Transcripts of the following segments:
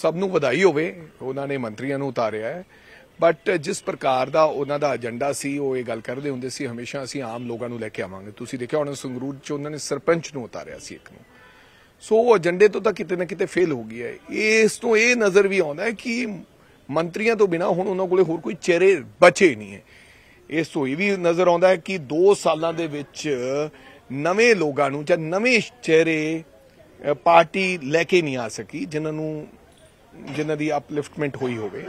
ਸਭ ਨੂੰ ਵਧਾਈ ਹੋਵੇ ਉਹਨਾਂ ਨੇ ਮੰਤਰੀਆਂ ਨੂੰ ਉਤਾਰਿਆ ਹੈ ਬਟ ਜਿਸ ਪ੍ਰਕਾਰ ਦਾ ਉਹਨਾਂ ਦਾ ਏਜੰਡਾ ਸੀ ਉਹ ਇਹ ਗੱਲ ਕਰਦੇ ਹੁੰਦੇ ਸੀ ਹਮੇਸ਼ਾ ਅਸੀਂ ਆਮ ਲੋਕਾਂ ਨੂੰ ਲੈ ਕੇ ਆਵਾਂਗੇ ਤੁਸੀਂ ਦੇਖਿਆ ਹੋਣਾ ਸੰਗਰੂਰ ਚ ਉਹਨਾਂ ਨੇ ਸਰਪੰਚ ਨੂੰ ਉਤਾਰਿਆ ਸੀ ਇੱਕ ਨੂੰ ਸੋ ਉਹ ਏਜੰਡੇ ਤੋਂ ਤਾਂ ਕਿਤੇ ਨਾ ਕਿਤੇ ਫੇਲ ਹੋ ਗਈ ਹੈ ਇਸ ਤੋਂ ਇਹ ਨਜ਼ਰ ਵੀ ਆਉਂਦਾ ਹੈ ਕਿ ਮੰਤਰੀਆਂ ਤੋਂ ਬਿਨਾ ਹੁਣ ਉਹਨਾਂ ਕੋਲੇ ਹੋਰ ਕੋਈ ਚਿਹਰੇ ਬਚੇ ਨਹੀਂ ਹੈ ਇਸ ਤੋਂ ਇਹ ਵੀ ਨਜ਼ਰ ਆਉਂਦਾ ਹੈ ਕਿ 2 ਸਾਲਾਂ ਦੇ ਵਿੱਚ ਨਵੇਂ ਲੋਕਾਂ ਨੂੰ ਜਾਂ ਨਵੇਂ ਚਿਹਰੇ ਪਾਰਟੀ ਲੈ ਕੇ ਨਹੀਂ ਆ ਸਕੀ ਜਿਨ੍ਹਾਂ ਨੂੰ ਜਿਨ੍ਹਾਂ ਦੀ ਅਪਲਿਫਟਮੈਂਟ ਹੋਈ ਹੋਵੇ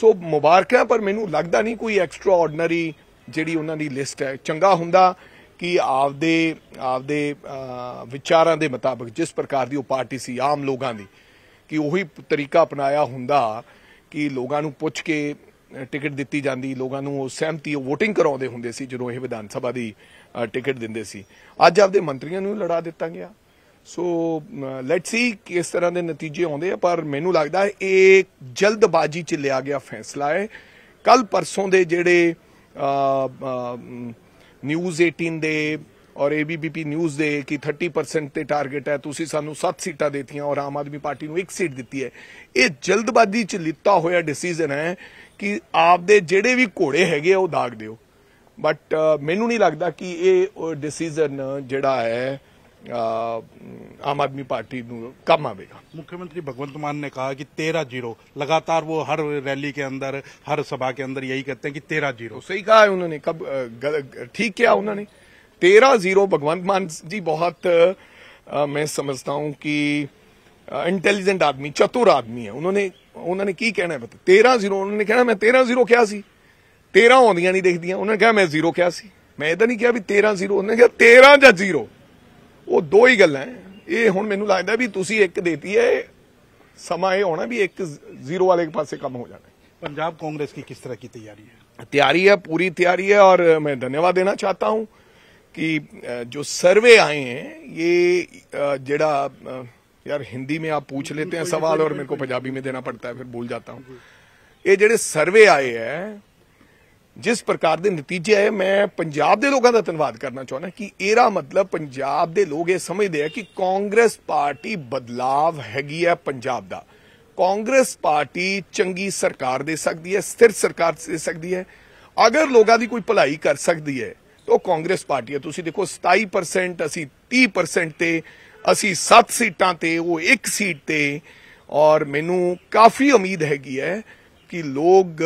ਸੋ ਮੁਬਾਰਕਾਂ ਪਰ ਮੈਨੂੰ ਲੱਗਦਾ ਨਹੀਂ ਕੋਈ ਐਕਸਟਰਾ ਆਰਡੀਨਰੀ ਜਿਹੜੀ ਉਹਨਾਂ ਦੀ ਲਿਸਟ ਹੈ ਚੰਗਾ ਹੁੰਦਾ ਕਿ ਆਪਦੇ ਆਪਦੇ ਵਿਚਾਰਾਂ ਦੇ ਮੁਤਾਬਕ ਜਿਸ ਪ੍ਰਕਾਰ ਦੀ ਉਹ ਪਾਰਟੀ ਸੀ ਆਮ ਲੋਕਾਂ ਦੀ ਕਿ ਉਹੀ ਤਰੀਕਾ ਅਪਣਾਇਆ ਹੁੰਦਾ ਕਿ ਲੋਕਾਂ ਨੂੰ ਪੁੱਛ ਕੇ ਟਿਕਟ ਦਿੱਤੀ ਜਾਂਦੀ ਲੋਕਾਂ ਨੂੰ ਉਹ ਸਹਿਮਤੀ ਉਹ VOTING ਕਰਾਉਂਦੇ ਹੁੰਦੇ ਸੀ ਜਦੋਂ ਇਹ ਵਿਧਾਨ ਸਭਾ ਦੀ ਟਿਕਟ ਦਿੰਦੇ ਸੀ ਅੱਜ ਆਪਦੇ ਮੰਤਰੀਆਂ ਨੂੰ ਲੜਾ ਦਿੱਤਾ ਗਿਆ ਸੋ ਲੈਟਸ ਸੀ ਕਿਸ ਤਰ੍ਹਾਂ ਦੇ ਨਤੀਜੇ ਆਉਂਦੇ ਆ ਪਰ ਮੈਨੂੰ ਲੱਗਦਾ ਹੈ ਇਹ ਜਲਦਬਾਜ਼ੀ ਚ ਲਿਆ ਗਿਆ ਫੈਸਲਾ ਹੈ ਕੱਲ ਪਰਸੋਂ ਦੇ ਜਿਹੜੇ ਨਿਊਜ਼ 18 ਦੇ ਔਰ ABPP ਨਿਊਜ਼ ਦੇ ਕਿ 30% ਤੇ ਟਾਰਗੇਟ ਹੈ ਤੁਸੀਂ ਸਾਨੂੰ 7 ਸੀਟਾਂ ਦਿੱਤੀਆਂ ਔਰ ਆਮ ਆਦਮੀ ਪਾਰਟੀ ਨੂੰ 1 ਸੀਟ ਦਿੱਤੀ ਹੈ ਇਹ ਜਲਦਬਾਜ਼ੀ ਚ ਲਿੱਤਾ ਹੋਇਆ ਡਿਸੀਜਨ ਹੈ ਕਿ ਆਪ ਦੇ ਜਿਹੜੇ ਵੀ ਘੋੜੇ ਹੈਗੇ ਉਹ ਦਾਗ ਦਿਓ ਬਟ ਮੈਨੂੰ ਨਹੀਂ ਲੱਗਦਾ ਕਿ ਇਹ ਡਿਸੀਜਨ ਜਿਹੜਾ ਹੈ आम आदमी पार्टी कम आवेगा मुख्यमंत्री भगवंत मान ने कहा कि तेरह जीरो लगातार वो हर रैली के अंदर हर सभा के अंदर यही कहते हैं कि तेरह जीरो तो सही कहा है उन्होंने कब ठीक किया उन्होंने तेरह जीरो भगवंत मान जी बहुत आ, मैं समझता हूं कि इंटेलिजेंट आदमी चतुर आदमी है उन्होंने उन्होंने की कहना है तेरह जीरो उन्होंने कहना मैं तेरह जीरो क्या सी तेरह आदि नहीं देख दिया उन्होंने कहा मैं जीरो क्या सी मैं इधर नहीं किया तेरह जीरो उन्होंने कहा तेरह या जीरो ਉਹ ਦੋ ਹੀ ਗੱਲਾਂ ਇਹ ਹੁਣ ਮੈਨੂੰ ਲੱਗਦਾ ਵੀ ਤੁਸੀਂ ਇੱਕ ਦੇਤੀ ਹੈ ਸਮਾਂ ਇਹ ਹੋਣਾ ਵੀ ਇੱਕ ਜ਼ੀਰੋ ਵਾਲੇ ਪਾਸੇ ਕੰਮ ਹੋ ਜਾਣਾ ਪੰਜਾਬ ਕਾਂਗਰਸ ਕੀ ਕਿਸ ਤਰ੍ਹਾਂ ਕੀ ਤਿਆਰੀ ਹੈ ਤਿਆਰੀ ਹੈ ਪੂਰੀ ਤਿਆਰੀ ਹੈ ਔਰ ਮੈਂ ਧੰਨਵਾਦ ਦੇਣਾ ਚਾਹਤਾ ਹੂੰ ਕਿ ਜੋ ਸਰਵੇ ਆਏ ਹੈ ਇਹ ਜਿਹੜਾ ਯਾਰ ਹਿੰਦੀ ਮੇ ਆਪ ਪੁੱਛ ਲੇਤੇ ਹੈ ਸਵਾਲ ਔਰ ਮੇਰੇ ਕੋ ਪੰਜਾਬੀ ਮੇ ਦੇਣਾ ਪੜਤਾ ਹੈ ਫਿਰ ਭੁੱਲ ਜਾਤਾ ਹੂੰ ਇਹ ਜਿਹੜੇ ਸਰਵੇ ਆਏ ਹੈ ਜਿਸ ਪ੍ਰਕਾਰ ਦੇ ਨਤੀਜੇ ਆਏ ਮੈਂ ਪੰਜਾਬ ਦੇ ਲੋਕਾਂ ਦਾ ਧੰਨਵਾਦ ਕਰਨਾ ਚਾਹੁੰਦਾ ਕਿ ਇਹਦਾ ਮਤਲਬ ਪੰਜਾਬ ਦੇ ਲੋਕ ਇਹ ਸਮਝਦੇ ਆ ਕਿ ਕਾਂਗਰਸ ਪਾਰਟੀ ਬਦਲਾਵ ਹੈਗੀ ਆ ਪੰਜਾਬ ਦਾ ਕਾਂਗਰਸ ਪਾਰਟੀ ਚੰਗੀ ਸਰਕਾਰ ਦੇ ਸਕਦੀ ਹੈ ਸਥਿਰ ਸਰਕਾਰ ਦੇ ਸਕਦੀ ਹੈ ਅਗਰ ਲੋਕਾਂ ਦੀ ਕੋਈ ਭਲਾਈ ਕਰ ਸਕਦੀ ਹੈ ਤਾਂ ਕਾਂਗਰਸ ਪਾਰਟੀ ਹੈ ਤੁਸੀਂ ਦੇਖੋ 27% ਅਸੀਂ 30% ਤੇ ਅਸੀਂ 7 ਸੀਟਾਂ ਤੇ ਉਹ 1 ਸੀਟ ਤੇ ਔਰ ਮੈਨੂੰ ਕਾਫੀ ਉਮੀਦ ਹੈਗੀ ਹੈ ਕਿ ਲੋਕ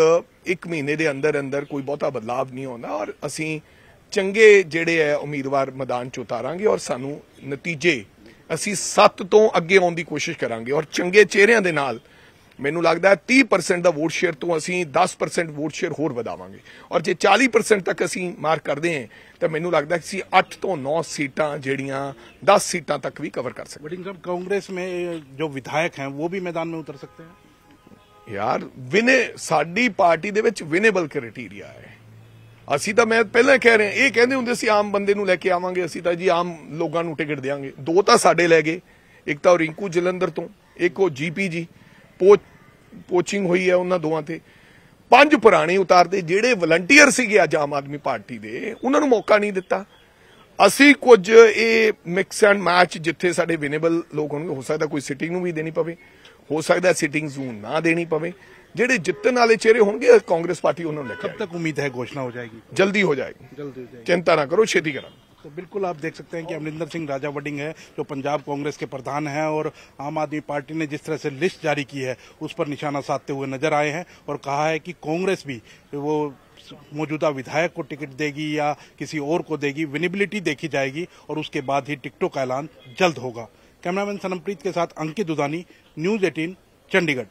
ਇੱਕ ਮਹੀਨੇ ਦੇ ਅੰਦਰ ਅੰਦਰ ਕੋਈ ਬਹੁਤਾ ਬਦਲਾਅ ਨਹੀਂ ਹੋਣਾ ਔਰ ਅਸੀਂ ਚੰਗੇ ਜਿਹੜੇ ਐ ਉਮੀਦਵਾਰ ਮੈਦਾਨ ਚ ਉਤਾਰਾਂਗੇ ਔਰ ਸਾਨੂੰ ਨਤੀਜੇ ਅਸੀਂ 7 ਤੋਂ ਅੱਗੇ ਆਉਣ ਦੀ ਕੋਸ਼ਿਸ਼ ਕਰਾਂਗੇ ਔਰ ਚੰਗੇ ਚਿਹਰਿਆਂ ਦੇ ਨਾਲ ਮੈਨੂੰ ਲੱਗਦਾ ਹੈ 30% ਦਾ ਵੋਟ ਸ਼ੇਅਰ ਤੋਂ ਅਸੀਂ 10% ਵੋਟ ਸ਼ੇਅਰ ਹੋਰ ਵਧਾਵਾਂਗੇ ਔਰ ਜੇ 40% ਤੱਕ ਅਸੀਂ ਮਾਰ ਕਰਦੇ ਹਾਂ ਤਾਂ ਮੈਨੂੰ ਲੱਗਦਾ ਕਿ ਅਸੀਂ 8 ਤੋਂ 9 ਸੀਟਾਂ ਜਿਹੜੀਆਂ 10 ਸੀਟਾਂ ਤੱਕ ਵੀ ਕਵਰ ਕਰ ਸਕਦੇ ਹਾਂ ਕਾਂਗਰਸ ਮੇ ਜੋ ਵਿਧਾਇਕ ਹੈ ਉਹ ਵੀ ਮੈਦਾਨ ਮੇ ਉਤਰ ਸਕਤੇ ਹੈ ਯਾਰ ਵਿਨੇ ਸਾਡੀ ਪਾਰਟੀ ਦੇ ਵਿੱਚ ਵਿਨੇਬਲ ਕ੍ਰਾਈਟੇਰੀਆ ਹੈ ਅਸੀਂ ਤਾਂ ਮੈਂ ਪਹਿਲਾਂ ਕਹਿ ਰਿਹਾ ਇਹ ਕਹਿੰਦੇ ਹੁੰਦੇ ਸੀ ਆਮ ਬੰਦੇ ਨੂੰ ਲੈ ਕੇ ਆਵਾਂਗੇ ਅਸੀਂ ਤਾਂ ਜੀ ਆਮ ਲੋਕਾਂ ਨੂੰ ਟਿਕਟ ਦੇਵਾਂਗੇ ਦੋ ਤਾਂ ਸਾਡੇ ਲੈ ਗਏ ਇੱਕ ਤਾਂ ਰਿੰਕੂ ਜਲੰਧਰ ਤੋਂ ਇੱਕ ਉਹ ਜੀਪੀ ਜੀ ਪੋਚਿੰਗ ਹੋਈ ਹੈ ਉਹਨਾਂ ਦੋਵਾਂ ਤੇ ਪੰਜ ਪੁਰਾਣੇ ਉਤਾਰਦੇ ਜਿਹੜੇ ਵਲੰਟੀਅਰ ਸੀਗੇ ਅੱਜ ਆਮ ਆਦਮੀ ਪਾਰਟੀ ਦੇ ਉਹਨਾਂ ਨੂੰ ਮੌਕਾ ਨਹੀਂ ਦਿੱਤਾ ਅਸੀਂ ਕੁਝ ਇਹ ਮਿਕਸ ਐਂਡ ਮੈਚ ਜਿੱਥੇ ਸਾਡੇ ਵਿਨੇਬਲ ਲੋਕ ਹੋਣਗੇ ਹੋ ਸਕਦਾ ਕੋਈ ਸਿਟਿੰਗ ਨੂੰ ਵੀ ਦੇਣੀ ਪਵੇ ਹੋ ਸਕਦਾ ਸਿਟਿੰਗ ਜ਼ੋਨ ਨਾ ਦੇਣੀ ਪਵੇ ਜਿਹੜੇ ਜਿੱਤਣ ਵਾਲੇ ਚਿਹਰੇ ਹੋਣਗੇ ਕਾਂਗਰਸ ਪਾਰਟੀ ਉਹਨਾਂ ਨੂੰ ਲੈ ਕਬ ਤੱਕ ਉਮੀਦ ਹੈ ਘੋਸ਼ਣਾ ਹੋ ਜਾਏਗੀ ਜਲਦੀ ਹੋ ਜਾਏਗੀ जल्दी हो जाएगी चिंता ना करो छेती करा तो बिल्कुल आप देख सकते हैं कि अमरिंदर सिंह राजा वडिंग है जो पंजाब कांग्रेस के प्रधान हैं और आम आदमी पार्टी ने जिस तरह से लिस्ट जारी की है उस पर निशाना साधते हुए नजर आए हैं और कहा है कि कांग्रेस भी वो मौजूदा विधायक को टिकट देगी या किसी और को देगी विनिबिलिटी देखी जाएगी और उसके बाद ही टिकटों का ऐलान जल्द होगा कैमरामैन सनमप्रीत के साथ अंकित दुदानी न्यूज एटीन चंडीगढ़